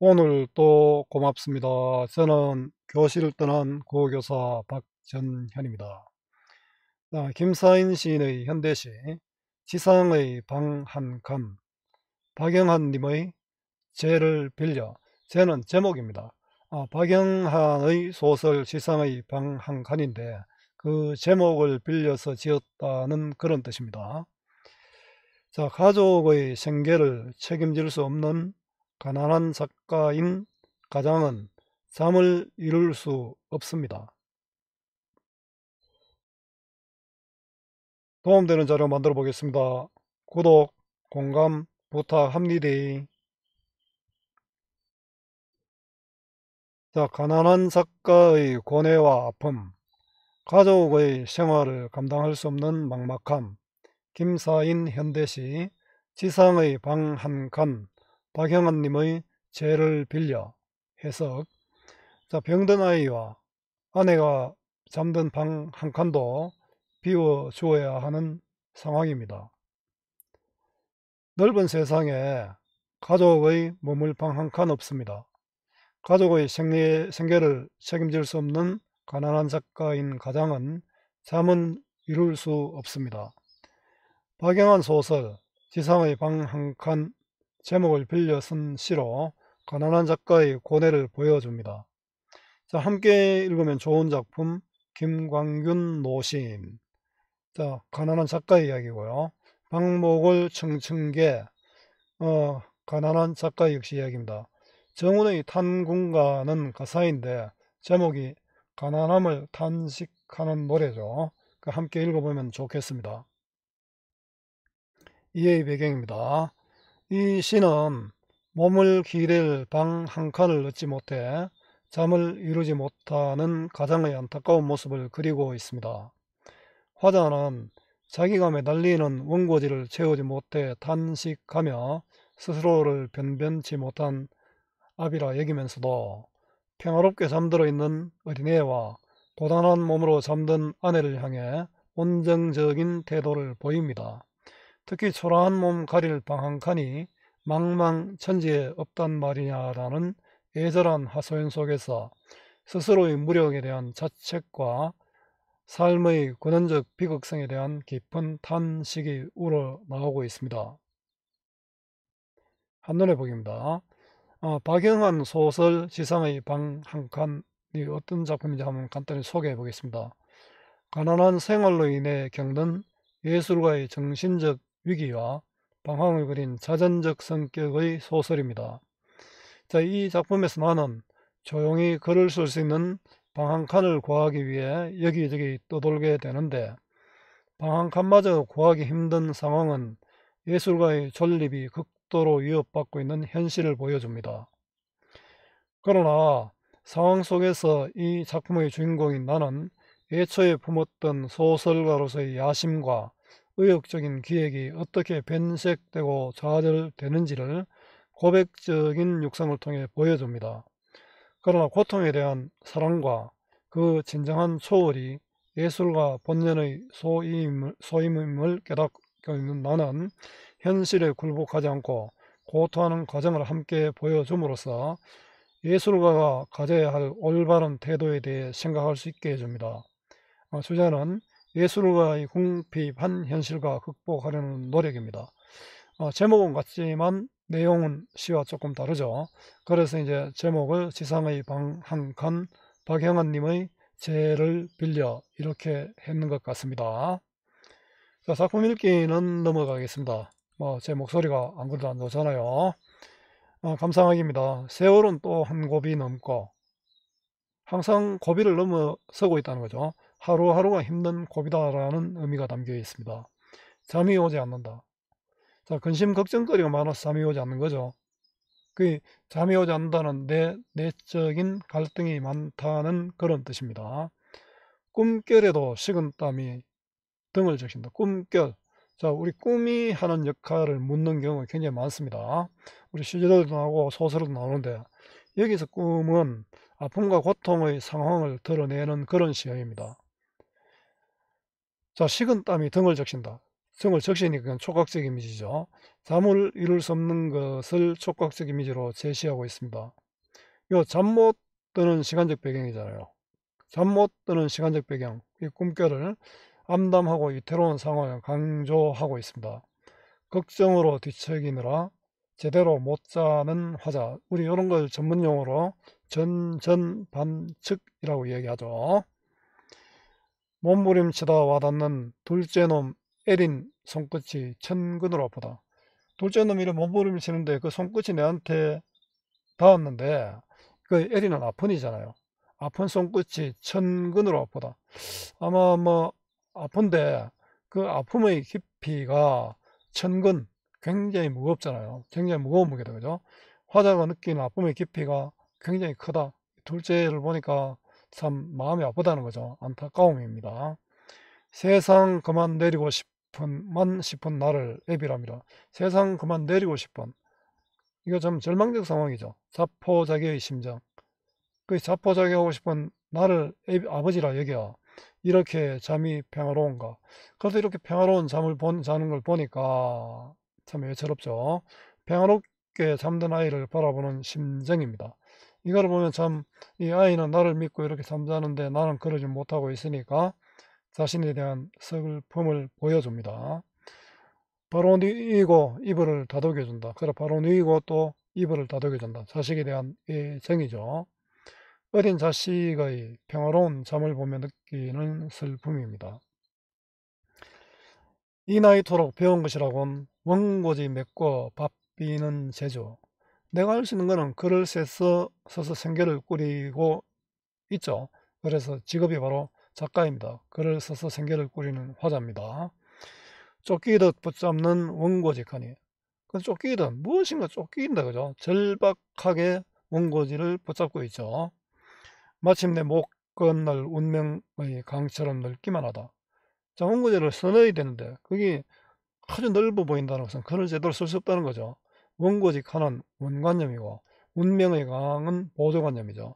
오늘 또 고맙습니다. 저는 교실을 떠난 고교사 박전현입니다. 김사인 시인의 현대시, 지상의 방한감, 박영한님의 죄를 빌려, 죄는 제목입니다. 아, 박영한의 소설 지상의 방한간인데 그 제목을 빌려서 지었다는 그런 뜻입니다. 자, 가족의 생계를 책임질 수 없는 가난한 작가인 가장은 잠을 이룰 수 없습니다. 도움되는 자료 만들어 보겠습니다. 구독, 공감 부탁합니다. 자, 가난한 작가의 고뇌와 아픔, 가족의 생활을 감당할 수 없는 막막함, 김사인 현대시 지상의 방 한 칸, 박영환님의 죄를 빌려 해석 자 병든 아이와 아내가 잠든 방 한 칸도 비워 주어야 하는 상황입니다. 넓은 세상에 가족의 머물 방 한 칸 없습니다. 가족의 생리 생계를 책임질 수 없는 가난한 작가인 가장은 잠은 이룰 수 없습니다. 박영환 소설 지상의 방한칸 제목을 빌려 쓴 시로 가난한 작가의 고뇌를 보여줍니다. 자, 함께 읽으면 좋은 작품 김광균 노신 자, 가난한 작가의 이야기고요. 박목을 청층게 어, 가난한 작가 역시 이야기입니다. 정훈의 탄궁가는 가사인데 제목이 가난함을 탄식하는 노래죠. 함께 읽어보면 좋겠습니다. 이의 배경입니다. 이시는 몸을 기댈 방 한 칸을 얻지 못해 잠을 이루지 못하는 가장의 안타까운 모습을 그리고 있습니다. 화자는 자기가 매달리는 원고지를 채우지 못해 탄식하며 스스로를 변변치 못한 아비라 여기면서도 평화롭게 잠들어 있는 어린애와 고단한 몸으로 잠든 아내를 향해 온정적인 태도를 보입니다. 특히 초라한 몸 가릴 방 한칸이 망망천지에 없단 말이냐라는 애절한 하소연 속에서 스스로의 무력에 대한 자책과 삶의 근원적 비극성에 대한 깊은 탄식이 우러나오고 있습니다. 한눈에 보기입니다. 아, 박영환 소설 지상의 방 한 칸이 어떤 작품인지 한번 간단히 소개해 보겠습니다. 가난한 생활로 인해 겪는 예술가의 정신적 위기와 방황을 그린 자전적 성격의 소설입니다. 자, 이 작품에서 나는 조용히 글을 쓸 수 있는 방황칸을 구하기 위해 여기저기 떠돌게 되는데 방황칸마저 구하기 힘든 상황은 예술가의 존립이 극도로 위협받고 있는 현실을 보여줍니다. 그러나 상황 속에서 이 작품의 주인공인 나는 애초에 품었던 소설가로서의 야심과 의욕적인 기획이 어떻게 변색되고 좌절되는지를 고백적인 육성을 통해 보여줍니다. 그러나 고통에 대한 사랑과 그 진정한 소홀이 예술과 본연의 소임을, 소임을 깨닫고 있는 나는 현실에 굴복하지 않고 고토하는 과정을 함께 보여줌으로써 예술가가 가져야 할 올바른 태도에 대해 생각할 수 있게 해줍니다. 어, 주제는 예술가의 궁핍한 현실과 극복하려는 노력입니다. 어, 제목은 같지만 내용은 시와 조금 다르죠. 그래서 이제 제목을 지상의 방 한 칸 박영환님의 재를 빌려 이렇게 했는 것 같습니다. 자, 작품 읽기는 넘어가겠습니다. 뭐제 어, 목소리가 안 그래도 안 좋잖아요. 어, 감상하기입니다. 세월은 또 한 고비 넘고 항상 고비를 넘어서고 있다는 거죠. 하루하루가 힘든 고비다라는 의미가 담겨 있습니다. 잠이 오지 않는다. 자, 근심 걱정거리가 많아서 잠이 오지 않는 거죠. 그 잠이 오지 않는다는 내 내적인 갈등이 많다는 그런 뜻입니다. 꿈결에도 식은땀이 등을 적신다. 꿈결. 자, 우리 꿈이 하는 역할을 묻는 경우가 굉장히 많습니다. 우리 시절도 에 나오고 소설도 에 나오는데 여기서 꿈은 아픔과 고통의 상황을 드러내는 그런 시험입니다. 자, 식은땀이 등을 적신다. 등을 적시니까 촉각적 이미지죠. 잠을 이룰 수 없는 것을 촉각적 이미지로 제시하고 있습니다. 이 잠못 드는 시간적 배경이잖아요. 잠 못 드는 시간적 배경, 이 꿈결을 암담하고 이태로운 상황을 강조하고 있습니다. 걱정으로 뒤척이느라 제대로 못 자는 화자 우리 이런 걸 전문 용어로 전전반측이라고 얘기하죠. 몸부림치다 와닿는 둘째 놈 에린 손끝이 천근으로 아프다. 둘째 놈이 몸부림을 치는데 그 손끝이 내한테 닿았는데 그 에린은 아픈이잖아요. 아픈 손끝이 천근으로 아프다. 아마 뭐 아픈데 그 아픔의 깊이가 천근 굉장히 무겁잖아요. 굉장히 무거운 무게다 그죠? 화자가 느끼는 아픔의 깊이가 굉장히 크다. 둘째를 보니까 참 마음이 아프다는 거죠. 안타까움입니다. 세상 그만 내리고 싶은 만 싶은 나를 애비랍니다. 세상 그만 내리고 싶은 이거 참 절망적 상황이죠. 자포자기의 심정. 그 자포자기하고 싶은 나를 애비, 아버지라 여기야. 이렇게 잠이 평화로운가. 그래도 이렇게 평화로운 잠을 본, 자는 걸 보니까 참 애처롭죠. 평화롭게 잠든 아이를 바라보는 심정입니다. 이걸 보면 참 이 아이는 나를 믿고 이렇게 잠자는데 나는 그러지 못하고 있으니까 자신에 대한 슬픔을 보여줍니다. 바로 누이고 네 이불을 다독여준다. 그래 바로 누이고 네 또 이불을 다독여준다. 자식에 대한 이 정이죠. 어린 자식의 평화로운 잠을 보며 느끼는 슬픔입니다. 이 나이토록 배운 것이라곤 원고지 맺고 밥 비는 제조 내가 할 수 있는 거는 글을 써서, 써서 생계를 꾸리고 있죠. 그래서 직업이 바로 작가입니다. 글을 써서 생계를 꾸리는 화자입니다. 쫓기듯 붙잡는 원고직하니 그 쫓기듯 무엇인가 쫓긴다 그죠? 절박하게 원고지를 붙잡고 있죠. 마침내 목 건널 운명의 강처럼 넓기만 하다. 자, 원고지를 써내야 되는데 그게 아주 넓어 보인다는 것은 그을 제대로 쓸 수 없다는 거죠. 원고직 하는 원관념이고 운명의 강은 보조관념이죠.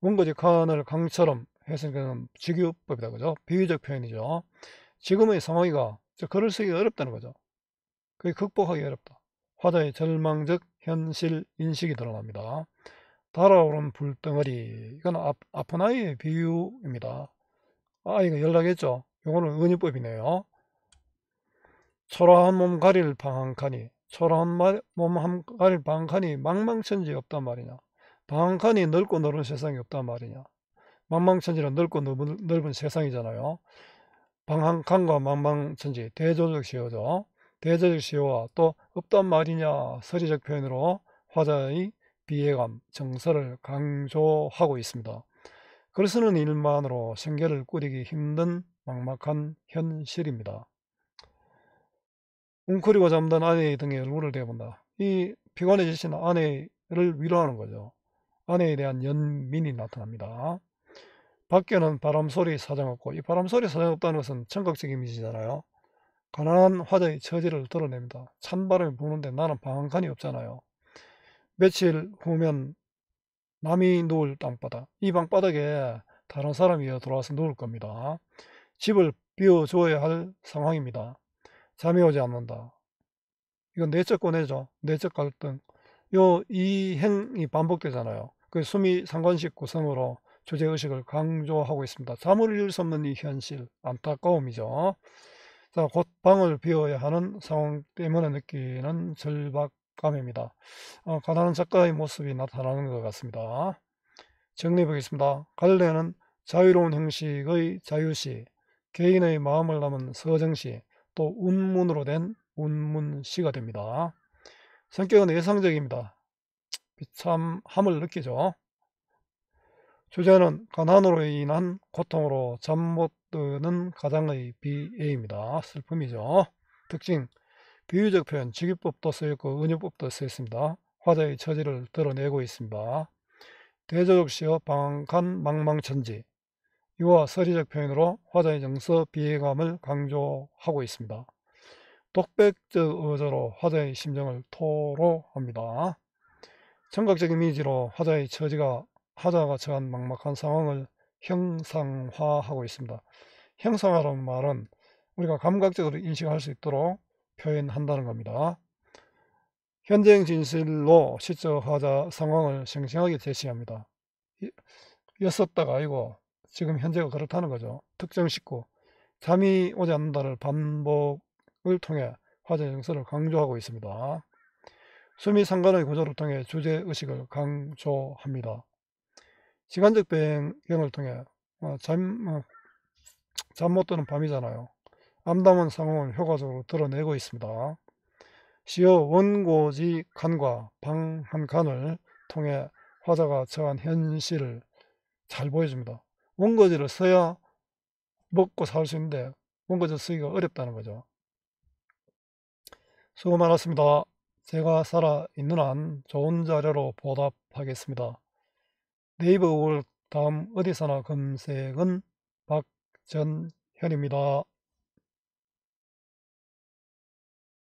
원고직 한을 강처럼 해석니는 직유법이다 그죠? 비유적 표현이죠. 지금의 상황이가 글을 쓰기 어렵다는 거죠. 그게 극복하기 어렵다. 화자의 절망적 현실 인식이 드러납니다. 달아오른 불덩어리 이건 아, 아픈 아이의 비유입니다. 아이가 연락했죠. 이거는 은유법이네요. 초라한 몸 가릴 방한 칸이 초라한 말, 몸 한 갈 방칸이 망망천지 없단 말이냐. 방칸이 넓고 넓은 세상이 없단 말이냐. 망망천지는 넓고 넓은, 넓은 세상이잖아요. 방한칸과 망망천지, 대조적 시효죠. 대조적 시효와 또 없단 말이냐 서리적 표현으로 화자의 비애감, 정서를 강조하고 있습니다. 글쓰는 일만으로 생계를 꾸리기 힘든 막막한 현실입니다. 웅크리고 잠든 아내 등의 얼굴을 대본다. 이 피곤해지신 아내를 위로하는 거죠. 아내에 대한 연민이 나타납니다. 밖에는 바람소리 사정없고 이 바람소리 사정없다는 것은 청각적 이미지잖아요. 가난한 화자의 처지를 드러냅니다. 찬바람이 부는데 나는 방한칸이 없잖아요. 며칠 후면 남이 누울 땅바닥 이 방바닥에 다른 사람이 들어와서 누울 겁니다. 집을 비워줘야 할 상황입니다. 잠이 오지 않는다. 이건 내적 고뇌죠. 내적 갈등. 요, 이 행이 반복되잖아요. 그 숨이 상관식 구성으로 주제의식을 강조하고 있습니다. 잠을 이룰 수 없는 이 현실, 안타까움이죠. 자, 곧 방을 비워야 하는 상황 때문에 느끼는 절박감입니다. 어, 가난한 작가의 모습이 나타나는 것 같습니다. 정리해 보겠습니다. 갈래는 자유로운 형식의 자유시, 개인의 마음을 담은 서정시, 또 운문으로 된 운문시가 됩니다. 성격은 예상적입니다. 비참함을 느끼죠. 주제는 가난으로 인한 고통으로 잠 못 드는 가장의 비애입니다. 슬픔이죠. 특징 비유적 표현, 직위법도 쓰였고 은유법도 쓰였습니다. 화자의 처지를 드러내고 있습니다. 대조적 시어 방한 망망천지 이와 서리적 표현으로 화자의 정서 비해감을 강조하고 있습니다. 독백적 어조로 화자의 심정을 토로합니다. 청각적 이미지로 화자의 처지가 화자가 처한 막막한 상황을 형상화하고 있습니다. 형상화라는 말은 우리가 감각적으로 인식할 수 있도록 표현한다는 겁니다. 현재형 진실로 실제 화자 상황을 생생하게 제시합니다. 였었다가 아니고 지금 현재가 그렇다는 거죠. 특정 식구, 잠이 오지 않는다를 반복을 통해 화재 정서를 강조하고 있습니다. 수미 상관의 구조를 통해 주제의식을 강조합니다. 시간적 배경을 통해 어, 잠, 어, 잠못 드는 밤이잖아요. 암담한 상황을 효과적으로 드러내고 있습니다. 시어 원고지 칸과 방한 칸을 통해 화자가 처한 현실을 잘 보여줍니다. 원고지를 써야 먹고 살 수 있는데 원고지를 쓰기가 어렵다는 거죠. 수고 많았습니다. 제가 살아있는 한 좋은 자료로 보답하겠습니다. 네이버 월 다음 어디서나 검색은 박전현입니다.